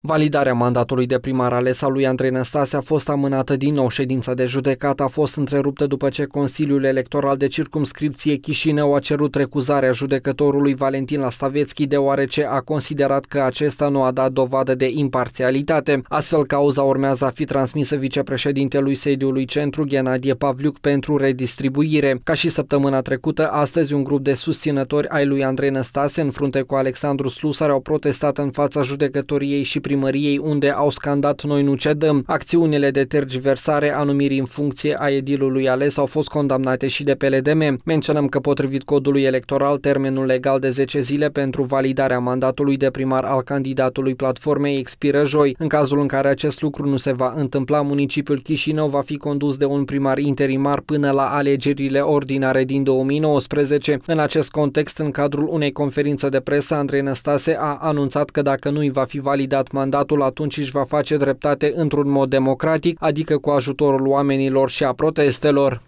Validarea mandatului de primar ales al lui Andrei Năstase a fost amânată din nou. Ședința de judecată a fost întreruptă după ce Consiliul Electoral de Circumscripție Chișinău a cerut recuzarea judecătorului Valentin Lastavețchi deoarece a considerat că acesta nu a dat dovadă de imparțialitate. Astfel, cauza urmează a fi transmisă vicepreședintelui sediului centru Ghenadie Pavliuc pentru redistribuire. Ca și săptămâna trecută, astăzi un grup de susținători ai lui Andrei Năstase în frunte cu Alexandru Slusar au protestat în fața judecătoriei și prim primăriei unde au scandat noi nu cedăm. Acțiunile de tergiversare a numirii în funcție a edilului ales au fost condamnate și de PLDM. Menționăm că potrivit codului electoral, termenul legal de 10 zile pentru validarea mandatului de primar al candidatului platformei expiră joi. În cazul în care acest lucru nu se va întâmpla, municipiul Chișinău va fi condus de un primar interimar până la alegerile ordinare din 2019. În acest context, în cadrul unei conferințe de presă, Andrei Năstase a anunțat că dacă nu îi va fi validat Mandatul atunci își va face dreptate într-un mod democratic, adică cu ajutorul oamenilor și a protestelor.